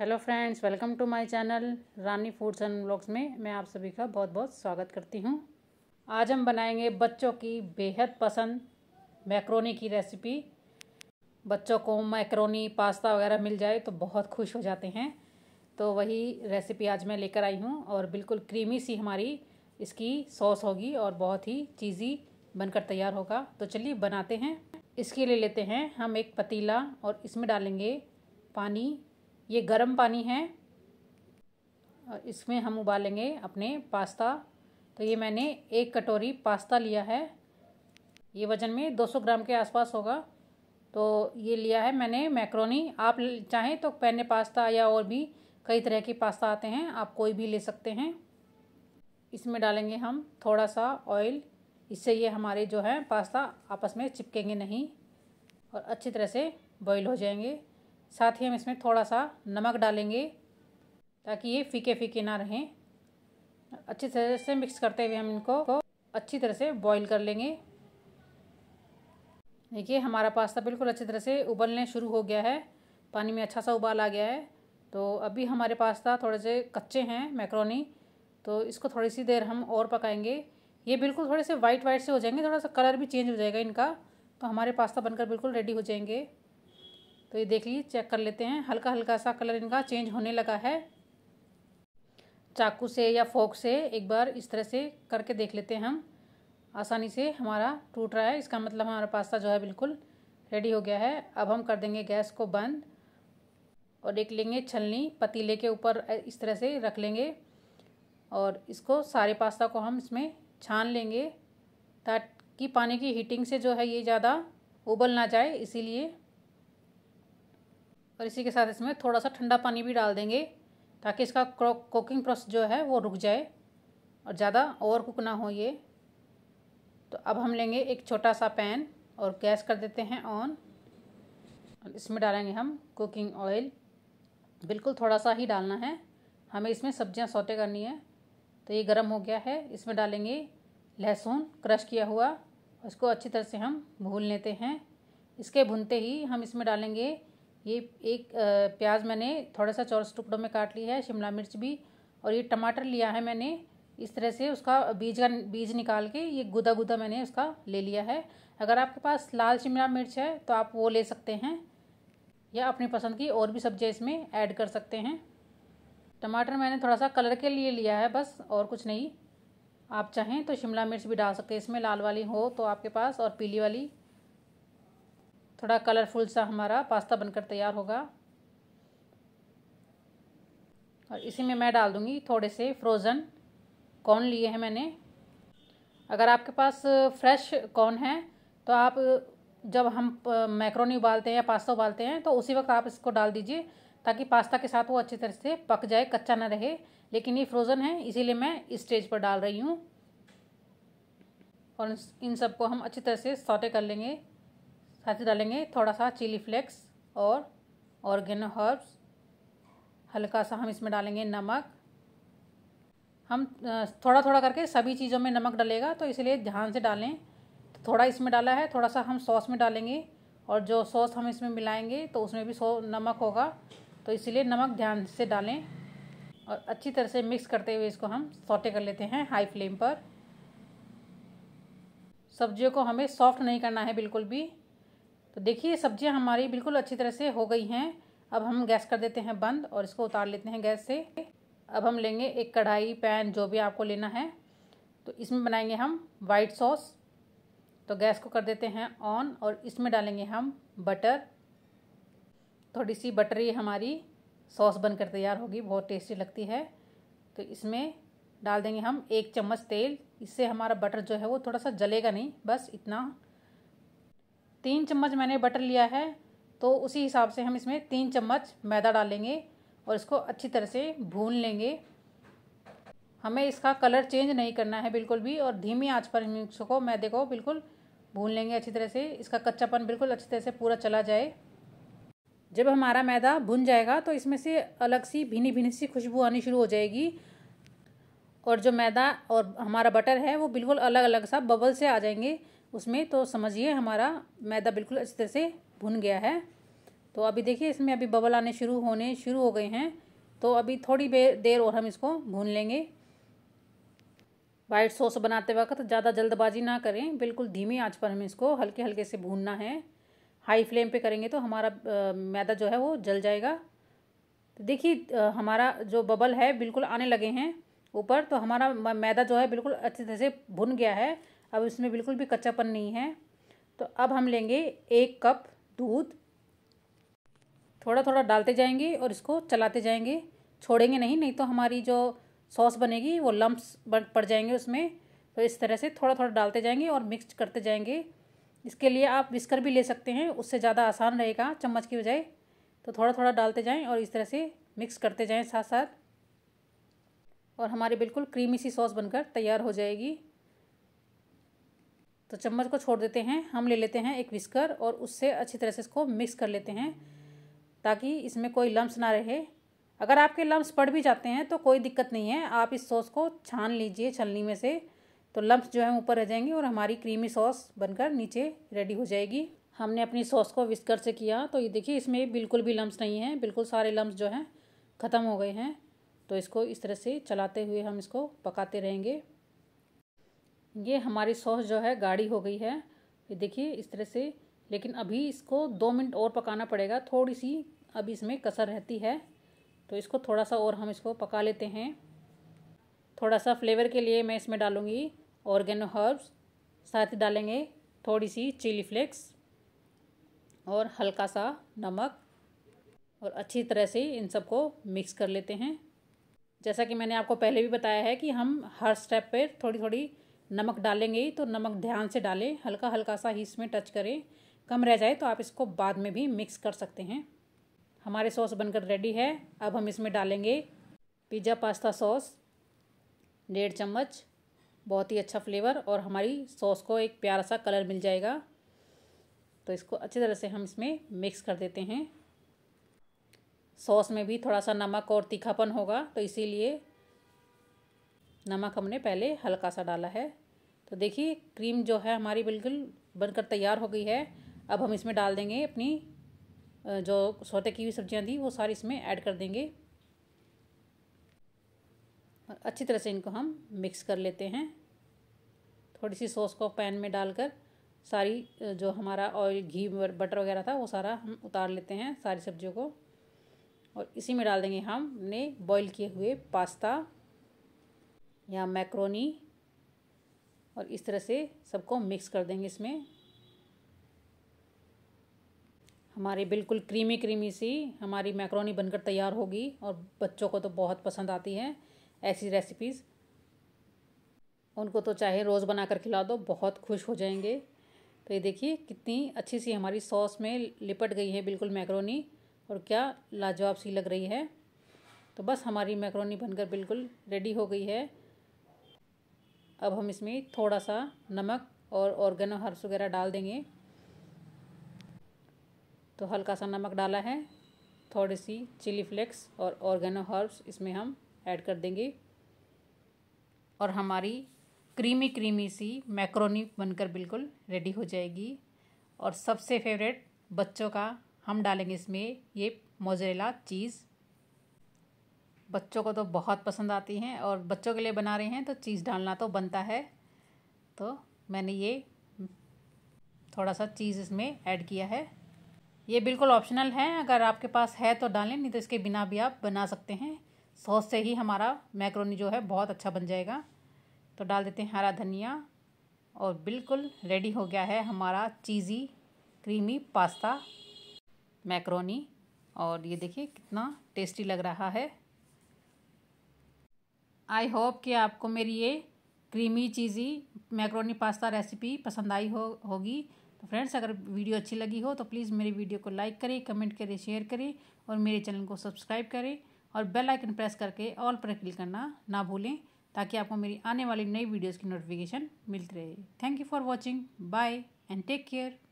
hello friends welcome to my channel Rani foods and blogs में मैं आप सभी का बहुत बहुत स्वागत करती हूँ आज हम बनाएंगे बच्चों की बेहद पसंद मैक्रोनी की रेसिपी बच्चों को मैक्रोनी पास्ता वगैरह मिल जाए तो बहुत खुश हो जाते हैं तो वही रेसिपी आज मैं लेकर आई हूँ और बिल्कुल क्रीमी सी हमारी इसकी सॉस होगी और बहुत ही चीज़ी बनकर तैयार होगा तो चलिए बनाते हैं इसके लिए लेते हैं हम एक पतीला और इसमें डालेंगे पानी ये गर्म पानी है और इसमें हम उबालेंगे अपने पास्ता तो ये मैंने एक कटोरी पास्ता लिया है ये वज़न में 200 ग्राम के आसपास होगा तो ये लिया है मैंने मैक्रोनी आप चाहें तो पेने पास्ता या और भी कई तरह के पास्ता आते हैं आप कोई भी ले सकते हैं इसमें डालेंगे हम थोड़ा सा ऑयल इससे ये हमारे जो है पास्ता आपस में चिपकेंगे नहीं और अच्छी तरह से बॉईल हो जाएंगे साथ ही हम इसमें थोड़ा सा नमक डालेंगे ताकि ये फीके फीके ना रहें अच्छी तरह से मिक्स करते हुए हम इनको को अच्छी तरह से बॉईल कर लेंगे देखिए हमारा पास्ता बिल्कुल अच्छी तरह से उबलने शुरू हो गया है पानी में अच्छा सा उबाल आ गया है तो अभी हमारे पास्ता थोड़े से कच्चे हैं मैक्रोनी तो इसको थोड़ी सी देर हम और पकाएंगे ये बिल्कुल थोड़े से वाइट वाइट से हो जाएंगे थोड़ा सा कलर भी चेंज हो जाएगा इनका तो हमारे पास्ता बनकर बिल्कुल रेडी हो जाएंगे तो ये देख लीजिए चेक कर लेते हैं हल्का हल्का सा कलर इनका चेंज होने लगा है चाकू से या फोक से एक बार इस तरह से करके देख लेते हैं हम आसानी से हमारा टूट रहा है इसका मतलब हमारा पास्ता जो है बिल्कुल रेडी हो गया है अब हम कर देंगे गैस को बंद और एक लेंगे छलनी पतीले के ऊपर इस तरह से रख लेंगे और इसको सारे पास्ता को हम इसमें छान लेंगे ताकि पानी की हीटिंग से जो है ये ज़्यादा उबल ना जाए इसीलिए और इसी के साथ इसमें थोड़ा सा ठंडा पानी भी डाल देंगे ताकि इसका कुकिंग प्रोसेस जो है वो रुक जाए और ज़्यादा ओवर कुक ना हो ये तो अब हम लेंगे एक छोटा सा पैन और गैस कर देते हैं ऑन और इसमें डालेंगे हम कुकिंग ऑयल बिल्कुल थोड़ा सा ही डालना है हमें इसमें सब्जियां सौते करनी है तो ये गर्म हो गया है इसमें डालेंगे लहसुन क्रश किया हुआ इसको अच्छी तरह से हम भून लेते हैं इसके भुनते ही हम इसमें डालेंगे ये एक प्याज मैंने थोड़ा सा चौरस टुकड़ों में काट लिया है शिमला मिर्च भी और ये टमाटर लिया है मैंने इस तरह से उसका बीज का बीज निकाल के ये गुदा गुदा मैंने उसका ले लिया है अगर आपके पास लाल शिमला मिर्च है तो आप वो ले सकते हैं या अपनी पसंद की और भी सब्जियाँ इसमें ऐड कर सकते हैं टमाटर मैंने थोड़ा सा कलर के लिए लिया है बस और कुछ नहीं आप चाहें तो शिमला मिर्च भी डाल सकते हैं इसमें लाल वाली हो तो आपके पास और पीली वाली थोड़ा कलरफुल सा हमारा पास्ता बनकर तैयार होगा और इसी में मैं डाल दूँगी थोड़े से फ्रोज़न कॉर्न लिए हैं मैंने अगर आपके पास फ्रेश कॉर्न है तो आप जब हम मैक्रोनी उबालते हैं या पास्ता उबालते हैं तो उसी वक्त आप इसको डाल दीजिए ताकि पास्ता के साथ वो अच्छी तरह से पक जाए कच्चा ना रहे लेकिन ये फ्रोज़न है इसीलिए मैं इस स्टेज पर डाल रही हूँ और इन सबको हम अच्छी तरह से सौटे कर लेंगे साथ ही डालेंगे थोड़ा सा चिली फ्लेक्स और ऑर्गेनो हर्ब्स हल्का सा हम इसमें डालेंगे नमक हम थोड़ा थोड़ा करके सभी चीज़ों में नमक डलेगा तो इसलिए ध्यान से डालें तो थोड़ा इसमें डाला है थोड़ा सा हम सॉस में डालेंगे और जो सॉस हम इसमें मिलाएंगे तो उसमें भी सो नमक होगा तो इसलिए नमक ध्यान से डालें और अच्छी तरह से मिक्स करते हुए इसको हम सोटे कर लेते हैं हाई फ्लेम पर सब्जियों को हमें सॉफ्ट नहीं करना है बिल्कुल भी तो देखिए सब्जियां हमारी बिल्कुल अच्छी तरह से हो गई हैं अब हम गैस कर देते हैं बंद और इसको उतार लेते हैं गैस से अब हम लेंगे एक कढ़ाई पैन जो भी आपको लेना है तो इसमें बनाएंगे हम वाइट सॉस तो गैस को कर देते हैं ऑन और इसमें डालेंगे हम बटर थोड़ी सी बटर ही हमारी सॉस बनकर तैयार होगी बहुत टेस्टी लगती है तो इसमें डाल देंगे हम एक चम्मच तेल इससे हमारा बटर जो है वो थोड़ा सा जलेगा नहीं बस इतना तीन चम्मच मैंने बटर लिया है तो उसी हिसाब से हम इसमें तीन चम्मच मैदा डालेंगे और इसको अच्छी तरह से भून लेंगे हमें इसका कलर चेंज नहीं करना है बिल्कुल भी और धीमी आंच पर इसको मैदे को बिल्कुल भून लेंगे अच्छी तरह से इसका कच्चापन बिल्कुल अच्छी तरह से पूरा चला जाए जब हमारा मैदा भुन जाएगा तो इसमें से अलग सी भीनी भीनी सी खुशबू आनी शुरू हो जाएगी और जो मैदा और हमारा बटर है वो बिल्कुल अलग अलग सा बबल से आ जाएंगे उसमें तो समझिए हमारा मैदा बिल्कुल अच्छी तरह से भुन गया है तो अभी देखिए इसमें अभी बबल आने शुरू होने शुरू हो गए हैं तो अभी थोड़ी देर और हम इसको भून लेंगे वाइट सॉस बनाते वक्त ज़्यादा जल्दबाजी ना करें बिल्कुल धीमी आंच पर हमें इसको हल्के हल्के से भूनना है हाई फ्लेम पे करेंगे तो हमारा मैदा जो है वो जल जाएगा तो देखिए हमारा जो बबल है बिल्कुल आने लगे हैं ऊपर तो हमारा मैदा जो है बिल्कुल अच्छी तरह से भुन गया है अब इसमें बिल्कुल भी कच्चापन नहीं है तो अब हम लेंगे एक कप दूध थोड़ा थोड़ा डालते जाएंगे और इसको चलाते जाएंगे छोड़ेंगे नहीं नहीं तो हमारी जो सॉस बनेगी वो लम्ब्स पड़ जाएंगे उसमें तो इस तरह से थोड़ा थोड़ा डालते जाएंगे और मिक्स करते जाएंगे इसके लिए आप विस्कर भी ले सकते हैं उससे ज़्यादा आसान रहेगा चम्मच की बजाय तो थोड़ा थोड़ा डालते जाएँ और इस तरह से मिक्स करते जाएँ साथ साथ और हमारी बिल्कुल क्रीमी सी सॉस बनकर तैयार हो जाएगी तो चम्मच को छोड़ देते हैं हम ले लेते हैं एक विस्कर और उससे अच्छी तरह से इसको मिक्स कर लेते हैं ताकि इसमें कोई लम्स ना रहे अगर आपके लम्स पड़ भी जाते हैं तो कोई दिक्कत नहीं है आप इस सॉस को छान लीजिए छलनी में से तो लम्स जो है ऊपर रह जाएंगे और हमारी क्रीमी सॉस बनकर नीचे रेडी हो जाएगी हमने अपनी सॉस को विस्कर से किया तो ये देखिए इसमें बिल्कुल भी लम्ब नहीं है बिल्कुल सारे लम्ब जो हैं ख़त्म हो गए हैं तो इसको इस तरह से चलाते हुए हम इसको पकाते रहेंगे ये हमारी सॉस जो है गाढ़ी हो गई है ये देखिए इस तरह से लेकिन अभी इसको दो मिनट और पकाना पड़ेगा थोड़ी सी अभी इसमें कसर रहती है तो इसको थोड़ा सा और हम इसको पका लेते हैं थोड़ा सा फ्लेवर के लिए मैं इसमें डालूँगी ऑर्गेनो हर्ब्स साथ ही डालेंगे थोड़ी सी चिली फ्लेक्स और हल्का सा नमक और अच्छी तरह से इन सबको मिक्स कर लेते हैं जैसा कि मैंने आपको पहले भी बताया है कि हम हर स्टेप पर थोड़ी थोड़ी नमक डालेंगे तो नमक ध्यान से डालें हल्का हल्का सा ही इसमें टच करें कम रह जाए तो आप इसको बाद में भी मिक्स कर सकते हैं हमारे सॉस बनकर रेडी है अब हम इसमें डालेंगे पिज़्ज़ा पास्ता सॉस डेढ़ चम्मच बहुत ही अच्छा फ्लेवर और हमारी सॉस को एक प्यारा सा कलर मिल जाएगा तो इसको अच्छी तरह से हम इसमें मिक्स कर देते हैं सॉस में भी थोड़ा सा नमक और तीखापन होगा तो इसीलिए नमक हमने पहले हल्का सा डाला है तो देखिए क्रीम जो है हमारी बिल्कुल बनकर तैयार हो गई है अब हम इसमें डाल देंगे अपनी जो सोते की हुई सब्जियाँ थी वो सारी इसमें ऐड कर देंगे और अच्छी तरह से इनको हम मिक्स कर लेते हैं थोड़ी सी सॉस को पैन में डालकर सारी जो हमारा ऑयल घी बटर वगैरह था वो सारा हम उतार लेते हैं सारी सब्जियों को और इसी में डाल देंगे हमने बॉईल किए हुए पास्ता या मैक्रोनी और इस तरह से सबको मिक्स कर देंगे इसमें हमारी बिल्कुल क्रीमी क्रीमी सी हमारी मैक्रोनी बनकर तैयार होगी और बच्चों को तो बहुत पसंद आती है ऐसी रेसिपीज़ उनको तो चाहे रोज़ बना कर खिला दो बहुत खुश हो जाएंगे तो ये देखिए कितनी अच्छी सी हमारी सॉस में लिपट गई है बिल्कुल मैक्रोनी और क्या लाजवाब सी लग रही है तो बस हमारी मैक्रोनी बनकर बिल्कुल रेडी हो गई है अब हम इसमें थोड़ा सा नमक और ऑर्गेनो हर्ब्स वगैरह डाल देंगे तो हल्का सा नमक डाला है थोड़ी सी चिली फ्लेक्स और ऑर्गेनो हर्ब्स इसमें हम ऐड कर देंगे और हमारी क्रीमी क्रीमी सी मैक्रोनी बनकर बिल्कुल रेडी हो जाएगी और सबसे फेवरेट बच्चों का हम डालेंगे इसमें ये मोजरेला चीज़ बच्चों को तो बहुत पसंद आती हैं और बच्चों के लिए बना रहे हैं तो चीज़ डालना तो बनता है तो मैंने ये थोड़ा सा चीज़ इसमें ऐड किया है ये बिल्कुल ऑप्शनल है अगर आपके पास है तो डालें नहीं तो इसके बिना भी आप बना सकते हैं सॉस से ही हमारा मैक्रोनी जो है बहुत अच्छा बन जाएगा तो डाल देते हैं हरा धनिया और बिल्कुल रेडी हो गया है हमारा चीज़ी क्रीमी पास्ता मैक्रोनी और ये देखिए कितना टेस्टी लग रहा है आई होप कि आपको मेरी ये creamy cheesy macaroni pasta recipe पसंद आई हो होगी तो फ्रेंड्स अगर वीडियो अच्छी लगी हो तो प्लीज़ मेरी वीडियो को लाइक करें कमेंट करें शेयर करें और मेरे चैनल को सब्सक्राइब करें और बेल आइकन प्रेस करके ऑल पर क्लिक करना ना भूलें ताकि आपको मेरी आने वाली नई वीडियोज़ की नोटिफिकेशन मिलती रहे thank you for watching bye and take care